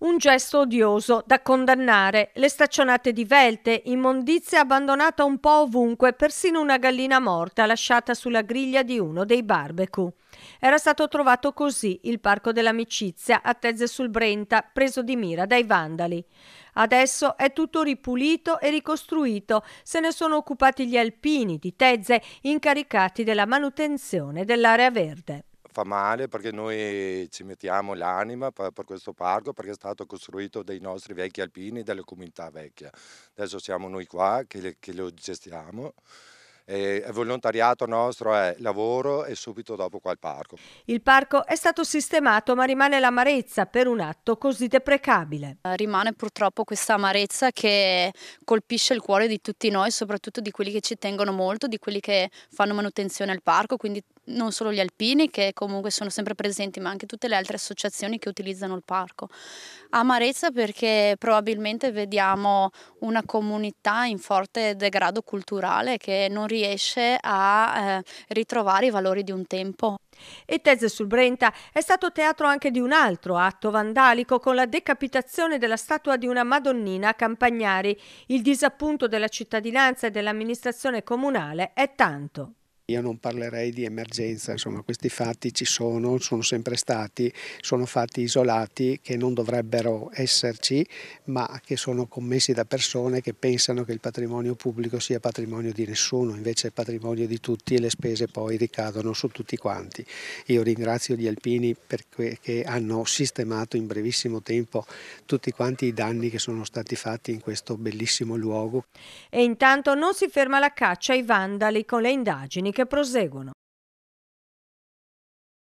Un gesto odioso da condannare. Le staccionate di velte, immondizia abbandonata un po' ovunque, persino una gallina morta lasciata sulla griglia di uno dei barbecue. Era stato trovato così il Parco dell'Amicizia a Tezze sul Brenta, preso di mira dai vandali. Adesso è tutto ripulito e ricostruito. Se ne sono occupati gli alpini di Tezze, incaricati della manutenzione dell'area verde fa male perché noi ci mettiamo l'anima per, per, questo parco perché è stato costruito dai nostri vecchi alpini, dalle comunità vecchie. Adesso siamo noi qua che, che lo gestiamo. E il volontariato nostro è lavoro e subito dopo qua il parco. Il parco è stato sistemato ma rimane l'amarezza per un atto così deprecabile. Eh, rimane purtroppo questa amarezza che colpisce il cuore di tutti noi, soprattutto di quelli che ci tengono molto, di quelli che fanno manutenzione al parco, quindi non solo gli alpini che comunque sono sempre presenti ma anche tutte le altre associazioni che utilizzano il parco. Amarezza perché probabilmente vediamo una comunità in forte degrado culturale che non riesce riesce a eh, ritrovare i valori di un tempo. E Tese sul Brenta è stato teatro anche di un altro atto vandalico con la decapitazione della statua di una Madonnina a Campagnari. Il disappunto della cittadinanza e dell'amministrazione comunale è tanto. Io non parlerei di emergenza, insomma questi fatti ci sono, sono sempre stati, sono fatti isolati che non dovrebbero esserci ma che sono commessi da persone che pensano che il patrimonio pubblico sia patrimonio di nessuno, invece è patrimonio di tutti e le spese poi ricadono su tutti quanti. Io ringrazio gli alpini perché hanno sistemato in brevissimo tempo tutti quanti i danni che sono stati fatti in questo bellissimo luogo. E intanto non si ferma la caccia ai vandali con le indagini che che proseguono.